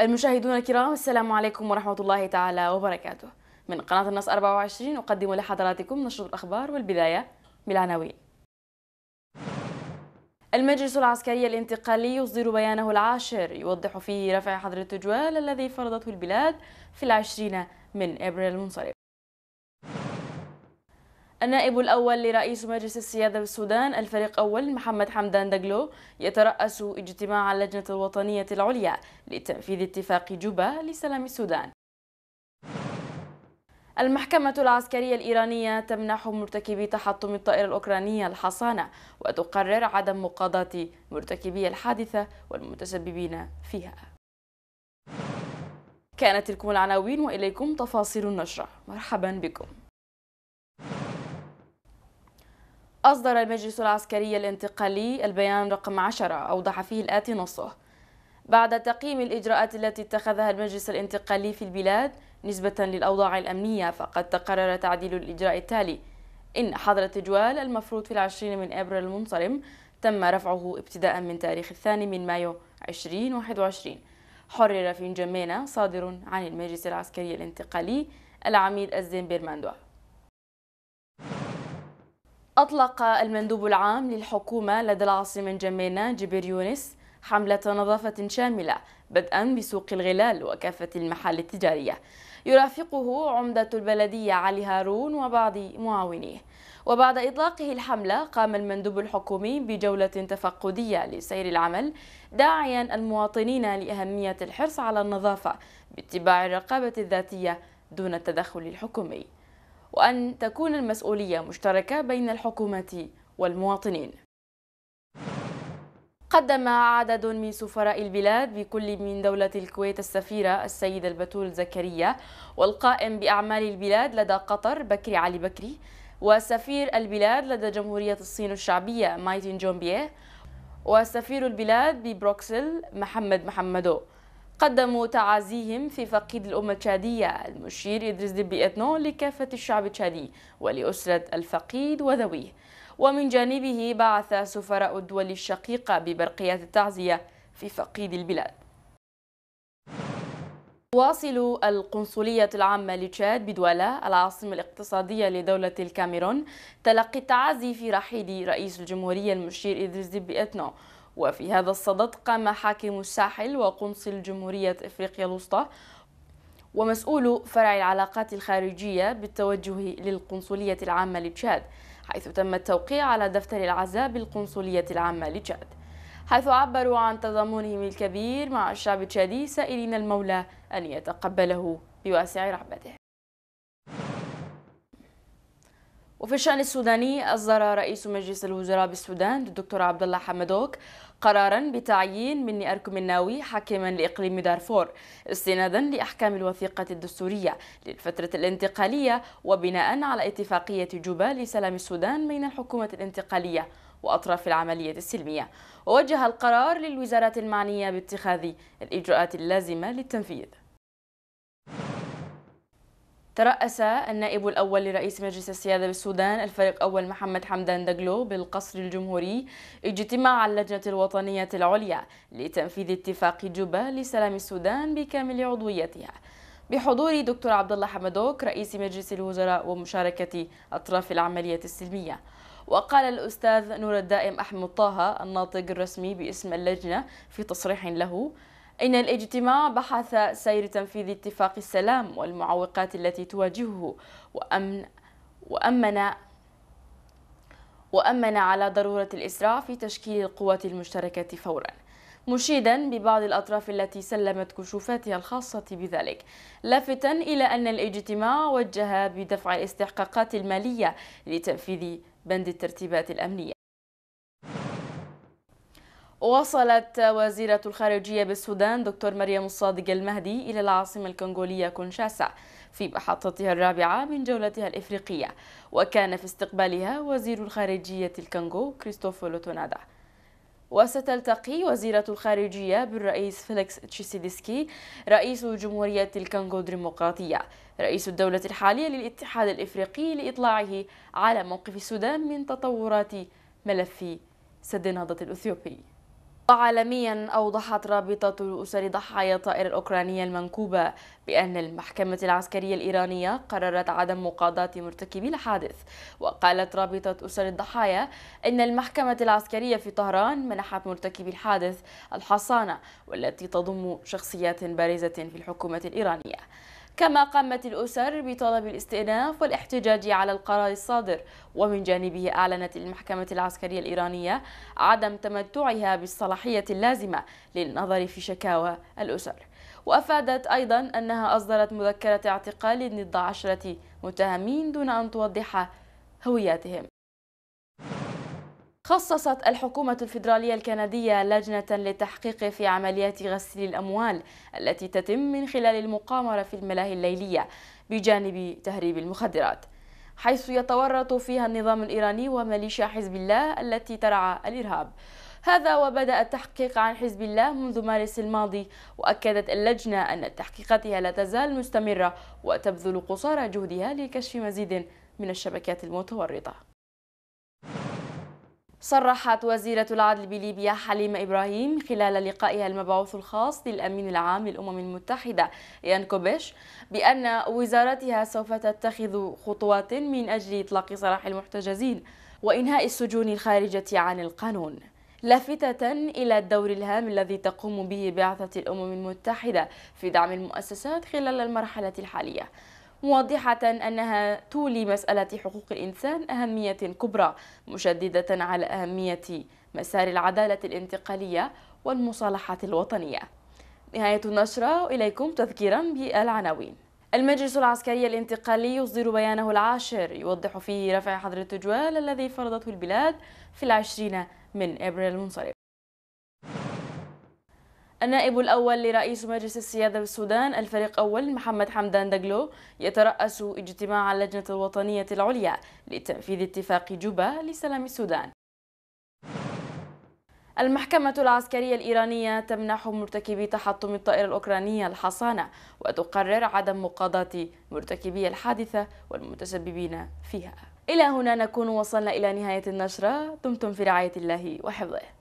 المشاهدون الكرام السلام عليكم ورحمة الله تعالى وبركاته من قناة النص 24 أقدم لحضراتكم نشرة الأخبار والبداية بالعناوين المجلس العسكري الانتقالي يصدر بيانه العاشر يوضح فيه رفع حظر التجوال الذي فرضته البلاد في العشرين من أبريل المنصرف النائب الأول لرئيس مجلس السيادة بالسودان الفريق أول محمد حمدان دجلو يترأس اجتماع اللجنة الوطنية العليا لتنفيذ اتفاق جوبا لسلام السودان المحكمة العسكرية الإيرانية تمنح مرتكبي تحطم الطائرة الأوكرانية الحصانة وتقرر عدم مقاضاة مرتكبي الحادثة والمتسببين فيها كانت تلكم العناوين وإليكم تفاصيل النشرة مرحبا بكم أصدر المجلس العسكري الانتقالي البيان رقم 10 أوضح فيه الآتي نصه بعد تقييم الإجراءات التي اتخذها المجلس الانتقالي في البلاد نسبة للأوضاع الأمنية فقد تقرر تعديل الإجراء التالي إن حظر التجوال المفروض في العشرين من أبريل المنصرم تم رفعه ابتداء من تاريخ الثاني من مايو 2021 حرر في نجمينا صادر عن المجلس العسكري الانتقالي العميد الزين بيرماندوا أطلق المندوب العام للحكومة لدى العاصمة جمينة جبير يونس حملة نظافة شاملة بدءا بسوق الغلال وكافة المحال التجارية يرافقه عمدة البلدية علي هارون وبعض معاونيه وبعد إطلاقه الحملة قام المندوب الحكومي بجولة تفقدية لسير العمل داعيا المواطنين لأهمية الحرص على النظافة باتباع الرقابة الذاتية دون التدخل الحكومي وأن تكون المسؤولية مشتركة بين الحكومة والمواطنين قدم عدد من سفراء البلاد بكل من دولة الكويت السفيرة السيدة البتول زكريا والقائم بأعمال البلاد لدى قطر بكري علي بكري وسفير البلاد لدى جمهورية الصين الشعبية مايتين جومبيه وسفير البلاد ببروكسل محمد محمدو قدموا تعازيهم في فقيد الأمة التشادية المشير إدريس دبي إتنون لكافة الشعب التشادي ولأسرة الفقيد وذويه ومن جانبه بعث سفراء الدول الشقيقة ببرقيات التعزية في فقيد البلاد تواصل القنصلية العامة لتشاد بدوالة العاصمة الاقتصادية لدولة الكاميرون تلقي التعازي في رحيل رئيس الجمهورية المشير إدريس دبي إتنون وفي هذا الصدد قام حاكم الساحل وقنصل جمهورية إفريقيا الوسطى ومسؤول فرع العلاقات الخارجية بالتوجه للقنصلية العامة لتشاد حيث تم التوقيع على دفتر العزاء بالقنصلية العامة لتشاد حيث عبروا عن تضامنهم الكبير مع الشعب التشادي سائلين المولى أن يتقبله بواسع رحمته وفي الشأن السوداني أصدر رئيس مجلس الوزراء بالسودان الدكتور عبد الله حمدوك قرارا بتعيين مني أركم الناوي حاكما لإقليم دارفور استنادا لأحكام الوثيقة الدستورية للفترة الانتقالية وبناء على اتفاقية جوبا لسلام السودان بين الحكومة الانتقالية وأطراف العملية السلمية ووجه القرار للوزارات المعنية باتخاذ الإجراءات اللازمة للتنفيذ ترأس النائب الأول لرئيس مجلس السيادة بالسودان الفريق أول محمد حمدان دجلو بالقصر الجمهوري اجتماع اللجنة الوطنية العليا لتنفيذ اتفاق جوبا لسلام السودان بكامل عضويتها بحضور دكتور عبد الله حمدوك رئيس مجلس الوزراء ومشاركة أطراف العملية السلمية وقال الأستاذ نور الدائم أحمد طه الناطق الرسمي باسم اللجنة في تصريح له إن الاجتماع بحث سير تنفيذ اتفاق السلام والمعوقات التي تواجهه وأمن وأمن وأمن على ضرورة الإسراع في تشكيل القوات المشتركة فوراً مشيدا ببعض الأطراف التي سلمت كشوفاتها الخاصة بذلك لافتا إلى أن الاجتماع وجه بدفع الاستحقاقات المالية لتنفيذ بند الترتيبات الأمنية وصلت وزيرة الخارجية بالسودان دكتور مريم الصادق المهدي إلى العاصمة الكونغولية كونشاسا في محطتها الرابعة من جولتها الإفريقية وكان في استقبالها وزير الخارجية الكونغو كريستوفو لوتونادا وستلتقي وزيرة الخارجية بالرئيس فيليكس تشيسيدسكي رئيس جمهورية الكونغو الديمقراطية رئيس الدولة الحالية للاتحاد الإفريقي لإطلاعه على موقف السودان من تطورات ملف سد النهضة الأثيوبي عالميا أوضحت رابطة أسر ضحايا الطائرة الأوكرانية المنكوبة بأن المحكمة العسكرية الإيرانية قررت عدم مقاضاة مرتكبي الحادث وقالت رابطة أسر الضحايا أن المحكمة العسكرية في طهران منحت مرتكبي الحادث الحصانة والتي تضم شخصيات بارزة في الحكومة الإيرانية كما قامت الأسر بطلب الاستئناف والاحتجاج على القرار الصادر ومن جانبه أعلنت المحكمة العسكرية الإيرانية عدم تمتعها بالصلاحية اللازمة للنظر في شكاوى الأسر وأفادت أيضا أنها أصدرت مذكرة اعتقال ضد عشرة متهمين دون أن توضح هوياتهم خصصت الحكومة الفيدرالية الكندية لجنة للتحقيق في عمليات غسيل الأموال التي تتم من خلال المقامرة في الملاهي الليلية بجانب تهريب المخدرات حيث يتورط فيها النظام الإيراني وميليشيا حزب الله التي ترعى الإرهاب هذا وبدأ التحقيق عن حزب الله منذ مارس الماضي وأكدت اللجنة أن تحقيقاتها لا تزال مستمرة وتبذل قصارى جهدها لكشف مزيد من الشبكات المتورطة صرحت وزيرة العدل بليبيا حليمة إبراهيم خلال لقائها المبعوث الخاص للأمين العام للأمم المتحدة يانكوبيش بأن وزارتها سوف تتخذ خطوات من أجل إطلاق سراح المحتجزين وإنهاء السجون الخارجة عن القانون لافتة إلى الدور الهام الذي تقوم به بعثة الأمم المتحدة في دعم المؤسسات خلال المرحلة الحالية موضحة أنها تولي مسألة حقوق الإنسان أهمية كبرى مشددة على أهمية مسار العدالة الانتقالية والمصالحة الوطنية نهاية النشرة إليكم تذكيرا بالعناوين المجلس العسكري الانتقالي يصدر بيانه العاشر يوضح فيه رفع حظر التجوال الذي فرضته البلاد في العشرين من أبريل المنصرف النائب الأول لرئيس مجلس السيادة بالسودان الفريق أول محمد حمدان دجلو يترأس اجتماع اللجنة الوطنية العليا لتنفيذ اتفاق جوبا لسلام السودان المحكمة العسكرية الإيرانية تمنح مرتكبي تحطم الطائرة الأوكرانية الحصانة وتقرر عدم مقاضاة مرتكبي الحادثة والمتسببين فيها إلى هنا نكون وصلنا إلى نهاية النشرة دمتم في رعاية الله وحفظه